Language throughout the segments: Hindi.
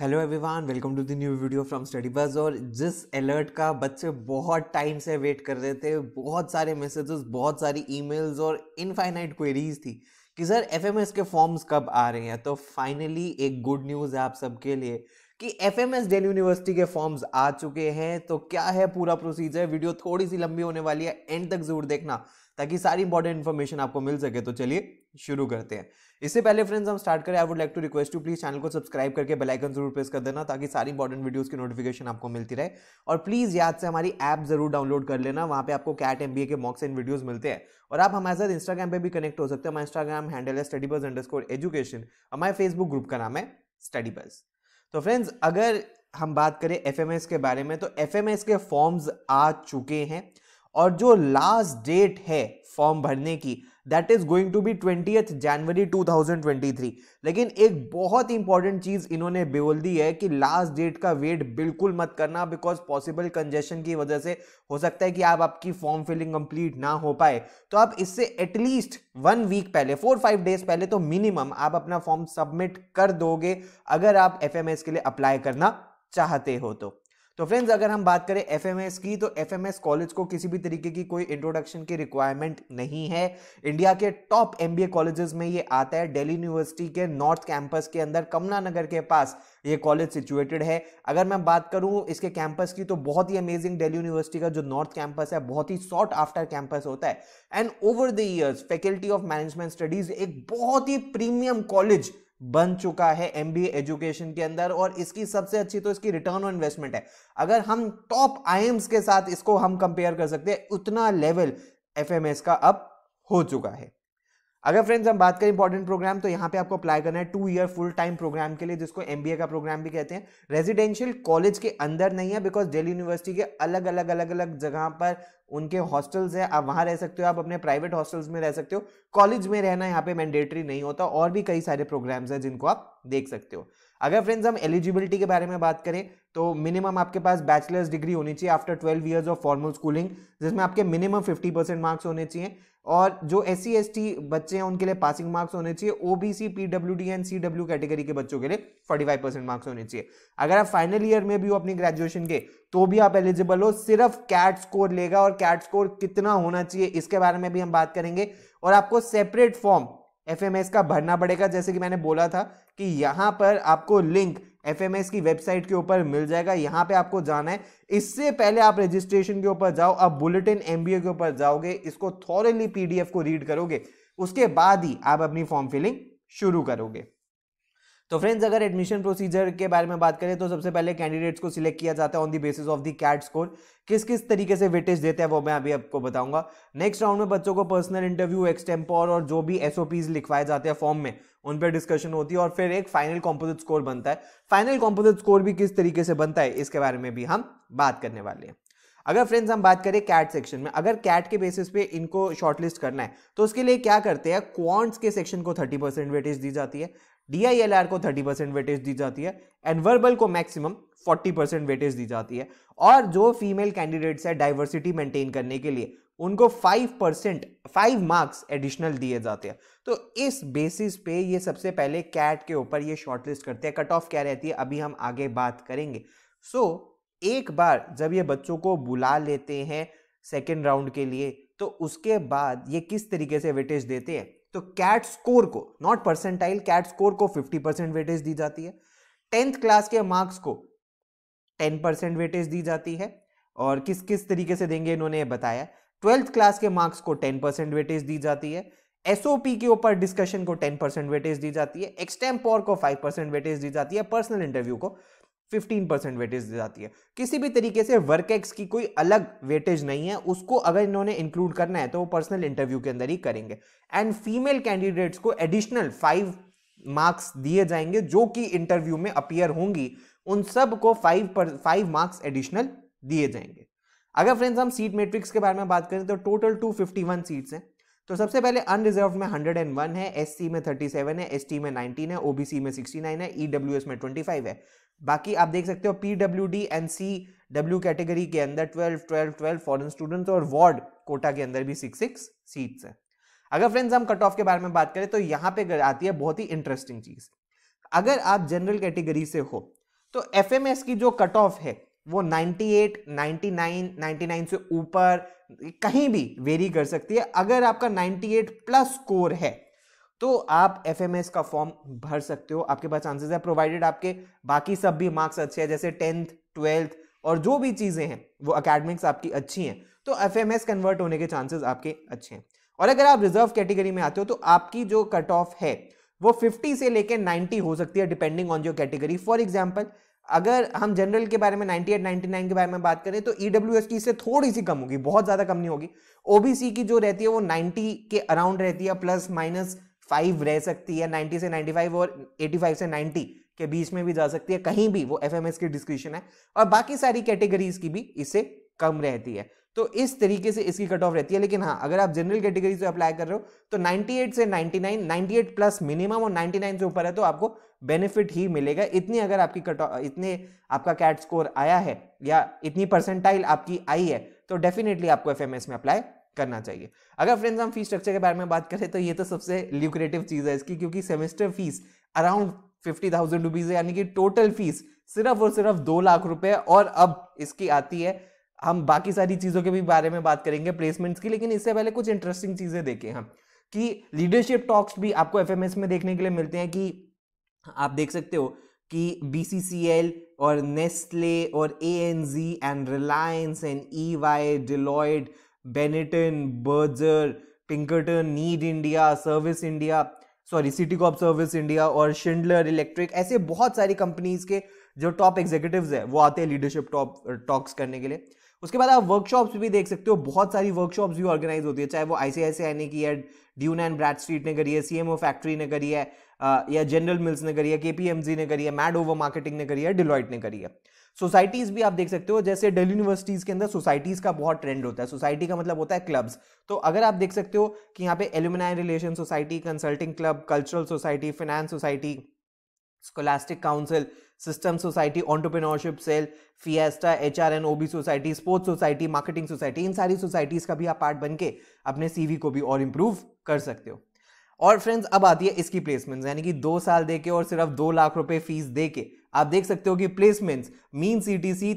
hello everyone welcome to the new video from study bus और जिस अलर्ट का बच्चे बहुत टाइम से वेट कर रहे थे बहुत सारे मैसेजेस बहुत सारी ईमेल्स और इनफाइनाइट क्वेरीज थी कि सर एफएमएस के फॉर्म्स कब आ रहे हैं तो फाइनली एक गुड न्यूज़ है आप सबके लिए कि F M S Delhi university के फॉर्म्स आ चुके हैं तो क्या है पूरा प्रोसीजर वीडियो थोड़ी सी लंबी होने वाली है एंड तक जरूर देखना ताकि सारी इंपॉर्टेंट इन्फॉर्मेशन आपको मिल सके तो चलिए शुरू करते हैं इससे पहले फ्रेंड्स हम स्टार्ट करें I would like to request to please channel को सब्सक्राइब करके बेल आइकन जरूर प्रेस कर देना ताकि सारी इंपॉर्टेंट वीडियोस की नोटिफिकेशन आपको मिलती रहे और प्लीज याद से हमारी ऐप जरूर डाउनलोड कर लेना वहां पे आपको कैट एम के मॉक्स एंड वीडियोज मिलते हैं और आप हमारे साथ इंस्टाग्राम पर भी कनेक्ट हो सकते हैं हमारा इंस्टाग्राम हैंडल है स्टडी बस अंडर एजुकेशन हमारे फेसबुक ग्रुप का नाम है स्टडी बस तो फ्रेंड्स अगर हम बात करें एफ के बारे में तो एफ के फॉर्म्स आ चुके हैं और जो लास्ट डेट है फॉर्म भरने की that is going to be twenty January 2023 लेकिन एक बहुत इंपॉर्टेंट चीज इन्होंने बोल दी है कि लास्ट डेट का वेट बिल्कुल मत करना बिकॉज पॉसिबल कंजेशन की वजह से हो सकता है कि आप आपकी फॉर्म फिलिंग कंप्लीट ना हो पाए तो आप इससे एटलीस्ट वन वीक पहले फोर फाइव डेज पहले तो मिनिमम आप अपना फॉर्म सबमिट कर दोगे अगर आप एफ के लिए अप्लाई करना चाहते हो तो तो फ्रेंड्स अगर हम बात करें एफएमएस की तो एफएमएस कॉलेज को किसी भी तरीके की कोई इंट्रोडक्शन की रिक्वायरमेंट नहीं है इंडिया के टॉप एमबीए कॉलेजेस में ये आता है दिल्ली यूनिवर्सिटी के नॉर्थ कैंपस के अंदर कमला नगर के पास ये कॉलेज सिचुएटेड है अगर मैं बात करूं इसके कैंपस की तो बहुत ही अमेजिंग दिल्ली यूनिवर्सिटी का जो नॉर्थ कैंपस है बहुत ही शॉर्ट आफ्टर कैंपस होता है and over the years faculty of management studies एक बहुत ही प्रीमियम कॉलेज बन चुका है एम एजुकेशन के अंदर और इसकी सबसे अच्छी तो इसकी रिटर्न ऑन इन्वेस्टमेंट है अगर हम टॉप आई के साथ इसको हम कंपेयर कर सकते हैं उतना लेवल एफ का अब हो चुका है अगर फ्रेंड्स हम बात करें इंपॉर्टेंट प्रोग्राम तो यहाँ पे आपको अप्लाई करना है two year full time programme के लिए जिसको एम का प्रोग्राम भी कहते हैं रेजिडेंशियल कॉलेज के अंदर नहीं है बिकॉज दिल्ली यूनिवर्सिटी के अलग अलग अलग अलग जगह पर उनके हॉस्टल्स हैं आप वहाँ रह सकते हो आप अपने प्राइवेट हॉस्टल्स में रह सकते हो कॉलेज में रहना यहाँ पे मैंडेटरी नहीं होता और भी कई सारे प्रोग्राम्स हैं जिनको आप देख सकते हो अगर फ्रेंड्स हम एलिजिबिलिटी के बारे में बात करें तो मिनिमम आपके पास बैचलर्स डिग्री होनी चाहिए after twelve years of formal schooling जिसमें आपके मिनिमम फिफ्टी परसेंट मार्क्स होने चाहिए और जो एस सी बच्चे हैं उनके लिए पासिंग मार्क्स होने चाहिए OBC D and W category के बच्चों के लिए 45 परसेंट मार्क्स होने चाहिए अगर आप फाइनल ईयर में भी हो अपनी ग्रेजुएशन के तो भी आप एलिजिबल हो सिर्फ कैट स्कोर लेगा और कैट स्कोर कितना होना चाहिए इसके बारे में भी हम बात करेंगे और आपको सेपरेट फॉर्म एफ का भरना पड़ेगा जैसे कि मैंने बोला था कि यहाँ पर आपको लिंक एफ की वेबसाइट के ऊपर मिल जाएगा यहाँ पे आपको जाना है इससे पहले आप रजिस्ट्रेशन के ऊपर जाओ आप बुलेटिन एम के ऊपर जाओगे इसको थॉरली पीडीएफ को रीड करोगे उसके बाद ही आप अपनी फॉर्म फिलिंग शुरू करोगे तो फ्रेंड्स अगर एडमिशन प्रोसीजर के बारे में बात करें तो सबसे पहले कैंडिडेट्स को सिलेक्ट किया जाता है on the basis of the CAT score किस किस तरीके से वेटेज देते हैं वो मैं अभी आपको बताऊंगा नेक्स्ट राउंड में बच्चों को पर्सनल इंटरव्यू एक्सटेम्पोर और जो भी एसओपीज लिखवाए जाते हैं फॉर्म में उन पर डिस्कशन होती है और फिर एक फाइनल कॉम्पोजिट स्कोर बनता है फाइनल कॉम्पोजिट स्कोर भी किस तरीके से बनता है इसके बारे में भी हम बात करने वाले हैं अगर फ्रेंड्स हम बात करें कैट सेक्शन में अगर कैट के बेसिस पे इनको शॉर्टलिस्ट करना है तो उसके लिए क्या करते हैं क्वांट्स के सेक्शन को 30 परसेंट वेटेज दी जाती है डीआईएलआर को 30 परसेंट वेटेज दी जाती है एंड वर्बल को मैक्सिमम 40 परसेंट वेटेज दी जाती है और जो फीमेल कैंडिडेट्स है डाइवर्सिटी मेंटेन करने के लिए उनको 5 परसेंट फाइव मार्क्स एडिशनल दिए जाते हैं तो इस बेसिस पे ये सबसे पहले कैट के ऊपर ये शॉर्टलिस्ट करते हैं कट ऑफ क्या रहती है अभी हम आगे बात करेंगे सो so, एक बार जब ये बच्चों को बुला लेते हैं सेकेंड राउंड के लिए तो उसके बाद ये किस तरीके से वेटेज देते हैं तो कैट स्कोर को नॉट परसेंटाइल कैट स्कोर को 50 परसेंट वेटेज दी जाती है टेंथ क्लास के मार्क्स को 10 परसेंट वेटेज दी जाती है और किस किस तरीके से देंगे इन्होंने बताया ट्वेल्थ क्लास के मार्क्स को 10 परसेंट वेटेज दी जाती है एसओपी के ऊपर डिस्कशन को 10 परसेंट वेटेज दी जाती है एक्सटेम्पोर को 5 परसेंट वेटेज दी जाती है पर्सनल इंटरव्यू को 15 परसेंट वेटेज दी जाती है किसी भी तरीके से वर्क एक्स की कोई अलग वेटेज नहीं है उसको अगर इन्होंने इंक्लूड करना है तो वो पर्सनल इंटरव्यू के अंदर ही करेंगे एंड फीमेल कैंडिडेट्स को एडिशनल फाइव मार्क्स दिए जाएंगे जो कि इंटरव्यू में अपियर होंगी उन सब को फाइव पर फाइव मार्क्स एडिशनल दिए जाएंगे अगर फ्रेंड्स हम सीट मैट्रिक्स के बारे में बात करें तो total two fifty one seats हैं तो सबसे पहले अनरिजर्व में हंड्रेड एंड वन है एससी में थर्टी सेवन है एसटी में नाइनटीन है ओबीसी में सिक्सटी नाइन है ईडब्ल्यूएस e में ट्वेंटी फाइव है बाकी आप देख सकते हो P W D N C W category के अंदर twelve twelve twelve foreign students और वार्ड कोटा के अंदर भी सिक्स सिक्स सीट्स है अगर फ्रेंड्स हम कट ऑफ के बारे में बात करें तो यहाँ पे आती है बहुत ही इंटरेस्टिंग चीज अगर आप जनरल कैटेगरी से हो तो एफ की जो कट ऑफ है वो 98, 99, 99 से ऊपर कहीं भी वेरी कर सकती है अगर आपका 98 प्लस स्कोर है तो आप एफ का फॉर्म भर सकते हो आपके पास चांसेस है प्रोवाइडेड आपके बाकी सब भी मार्क्स अच्छे हैं जैसे टेंथ ट्वेल्थ और जो भी चीज़ें हैं वो अकेडमिक्स आपकी अच्छी हैं तो एफ कन्वर्ट होने के चांसेस आपके अच्छे हैं और अगर आप रिजर्व कैटेगरी में आते हो तो आपकी जो कट ऑफ है वो 50 से लेकर 90 हो सकती है depending on your category for example अगर हम जनरल के बारे में 98, 99 के बारे में बात करें तो ई e की इससे थोड़ी सी कम होगी बहुत ज़्यादा कम नहीं होगी ओबीसी की जो रहती है वो 90 के अराउंड रहती है प्लस माइनस फाइव रह सकती है नाइन्टी से नाइन्टी फाइव और एटी फाइव से नाइन्टी के बीच में भी जा सकती है कहीं भी वो एफ की डिस्क्रिप्शन है और बाकी सारी कैटेगरीज की भी इससे कम रहती है तो इस तरीके से इसकी कट ऑफ रहती है लेकिन हाँ अगर आप जनरल कैटेगरी से अप्लाई कर रहे हो तो 98 से 99 98 प्लस मिनिमम और 99 से ऊपर है तो आपको बेनिफिट ही मिलेगा इतनी अगर आपकी कट ऑफ इतने आपका कैट स्कोर आया है या इतनी परसेंटाइल आपकी आई है तो डेफिनेटली आपको एफ में अप्लाई करना चाहिए अगर फ्रेंड्स हम फीस स्ट्रक्चर के बारे में बात करें तो ये तो सबसे ल्यूक्रेटिव चीज़ है इसकी क्योंकि semester fees around fifty thousand rupees है यानी कि टोटल फीस सिर्फ और सिर्फ दो लाख रुपए और अब इसकी आती है हम बाकी सारी चीज़ों के भी बारे में बात करेंगे प्लेसमेंट्स की लेकिन इससे पहले कुछ इंटरेस्टिंग चीज़ें देखें हम कि लीडरशिप टॉक्स भी आपको एफ में देखने के लिए मिलते हैं कि आप देख सकते हो कि बी और नेस्ले और A and Reliance and E Y Deloitte Benetton Berger Pinkerton need India service India sorry Citicorp service India और शिंडलर इलेक्ट्रिक ऐसे बहुत सारी कंपनीज के जो टॉप एग्जीक्यूटिव है वो आते हैं लीडरशिप टॉप टॉक्स करने के लिए उसके बाद आप वर्कशॉप्स भी देख सकते हो बहुत सारी वर्कशॉप्स भी ऑर्गेनाइज होती है चाहे वो आई ने की है ड्यून एंड ब्रैड स्ट्रीट ने करी है सीएमओ फैक्ट्री ने करी है या जनरल मिल्स ने करी है के ने करी है मैड ओवर मार्केटिंग ने करी है डिलॉइट ने करी है सोसाइटीज भी आप देख सकते हो जैसे डेली यूनिवर्सिटीज के अंदर सोसाइटीज का बहुत ट्रेंड होता है सोसाइटी का मतलब होता है क्लब्स तो अगर आप देख सकते हो कि यहाँ पे alumni relation society consulting club cultural society finance society scholastic council system society entrepreneurship cell fiesta H R N O B society sports society marketing society इन सारी सोसाइटीज़ का भी आप पार्ट बन के अपने सी को भी और इम्प्रूव कर सकते हो और फ्रेंड्स अब आती है इसकी प्लेसमेंट्स यानी कि दो साल देके और सिर्फ दो लाख रुपए फीस देके आप देख सकते हो कि placements mean CTC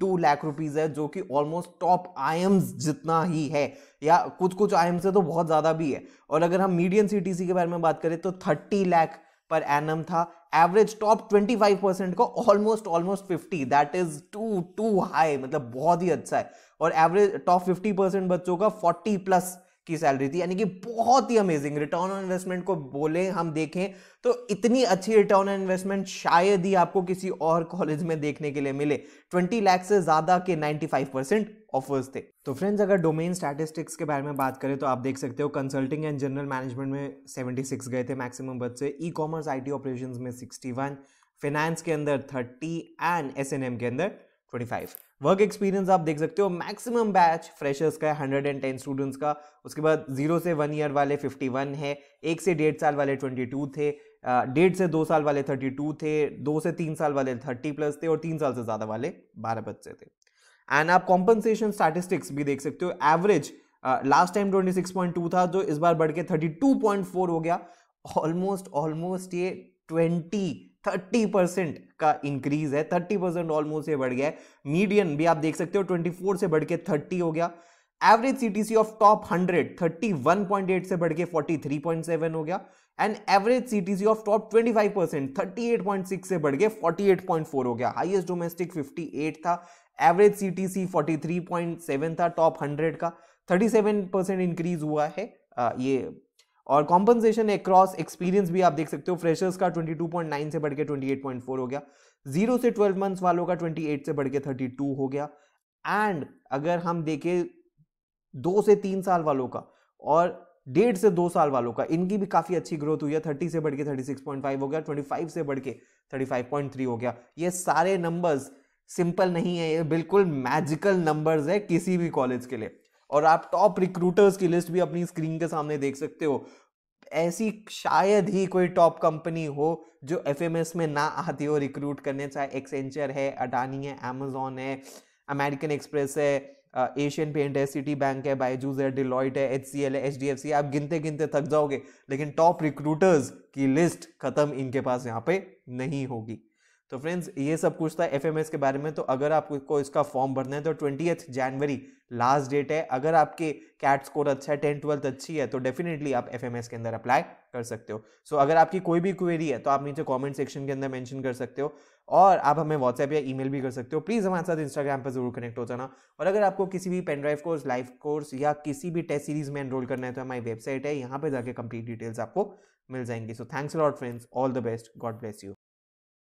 two lakh rupees है जो कि ऑलमोस्ट टॉप आई जितना ही है या कुछ कुछ आई से तो बहुत ज़्यादा भी है और अगर हम मीडियम सी के बारे में बात करें तो थर्टी लाख पर एनम था एवरेज टॉप 25 परसेंट को almost almost 50 that is too too high मतलब बहुत ही अच्छा है और एवरेज टॉप 50 परसेंट बच्चों का 40 प्लस की सैलरी थी यानी कि बहुत ही अमेजिंग रिटर्न ऑन इन्वेस्टमेंट को बोले हम देखें तो इतनी अच्छी रिटर्न ऑन इन्वेस्टमेंट शायद ही आपको किसी और कॉलेज में देखने के लिए मिले 20 लाख से ज़्यादा के 95 परसेंट ऑफर्स थे तो फ्रेंड्स अगर डोमेन स्टैटिस्टिक्स के बारे में बात करें तो आप देख सकते हो कंसल्टिंग एंड जनरल मैनेजमेंट में 76 गए थे मैक्सिमम बच्चे E commerce I T operation में 61 फाइनेंस के अंदर 30 एंड एस के अंदर 25 वर्क एक्सपीरियंस आप देख सकते हो मैक्सिमम बैच फ्रेशर्स का है टेन स्टूडेंट्स का उसके बाद जीरो से वन ईयर वाले फिफ्टी वन है एक से डेढ़ साल वाले ट्वेंटी टू थे डेढ़ से दो साल वाले थर्टी टू थे दो से तीन साल वाले थर्टी प्लस थे और तीन साल से ज़्यादा वाले बारह बच्चे थे एंड आप कॉम्पनसेशन स्टैटिस्टिक्स भी देख सकते हो average last time twenty six point two था जो इस बार बढ़ के थर्टी टू पॉइंट फोर हो गया ऑलमोस्ट ऑलमोस्ट ये ट्वेंटी थर्टी परसेंट का इंक्रीज है थर्टी परसेंट ऑलमोस्ट ये बढ़ गया है मीडियन भी आप देख सकते हो ट्वेंटी फोर से बढ़ के थर्टी हो गया average CTC of top hundred thirty one point eight से बढ़ के फोर्टी थ्री पॉइंट सेवन हो गया and average CTC of top twenty five percent thirty eight point six से बढ़ के फोर्टी एट पॉइंट फोर हो गया हाइएस्ट डोमेस्टिक फिफ्टी एट था average C T C forty three point seven था टॉप हंड्रेड का थर्टी सेवन परसेंट इंक्रीज हुआ है आ, ये और कॉम्पनसेशन अक्रॉस एक्सपीरियंस भी आप देख सकते हो फ्रेशर्स का 22.9 से बढ़ के 28.4 हो गया जीरो से 12 मंथ्स वालों का 28 से बढ़ के 32 हो गया एंड अगर हम देखें दो से तीन साल वालों का और डेढ़ से दो साल वालों का इनकी भी काफ़ी अच्छी ग्रोथ हुई है थर्टी से बढ़ के थर्टी सिक्स पॉइंट फाइव हो गया ट्वेंटी फाइव से बढ़ के थर्टी फाइव पॉइंट थ्री हो गया ये सारे नंबर्स सिंपल नहीं है ये बिल्कुल मैजिकल नंबर्स है किसी भी कॉलेज के लिए और आप टॉप रिक्रूटर्स की लिस्ट भी अपनी स्क्रीन के सामने देख सकते हो ऐसी शायद ही कोई टॉप कंपनी हो जो एफ में ना आती हो रिक्रूट करने चाहे एक्सेंचर है अडानी है अमेजोन है अमेरिकन एक्सप्रेस है एशियन पेंट है सिटी बैंक है बायजूज है डिलॉइट है एच सी एल है एच डी एफ सी आप गिनते गिनते थक जाओगे लेकिन टॉप रिक्रूटर्स की लिस्ट खत्म इनके पास यहाँ पे नहीं होगी तो फ्रेंड्स ये सब कुछ था एफ के बारे में तो अगर आपको इसका फॉर्म भरना है तो ट्वेंटी जनवरी लास्ट डेट है अगर आपके कैट स्कोर अच्छा है टेंथ ट्वेल्थ अच्छी है तो डेफिनेटली आप एफ के अंदर अप्लाई कर सकते हो सो so, अगर आपकी कोई भी क्वेरी है तो आप नीचे कमेंट सेक्शन के अंदर मेंशन कर सकते हो और आप हमें व्हाट्सएप या ईमेल भी कर सकते हो प्लीज़ हमारे साथ इंस्टाग्राम पर जरूर कनेक्ट हो जाना और अगर आपको किसी भी pen drive course live course या किसी भी टेस्ट सीरीज में एनरोल करना है तो हमारी वेबसाइट है यहाँ पर जाके कंप्लीट डिटेल्स आपको मिल जाएंगी so thanks lot friends all the best God bless you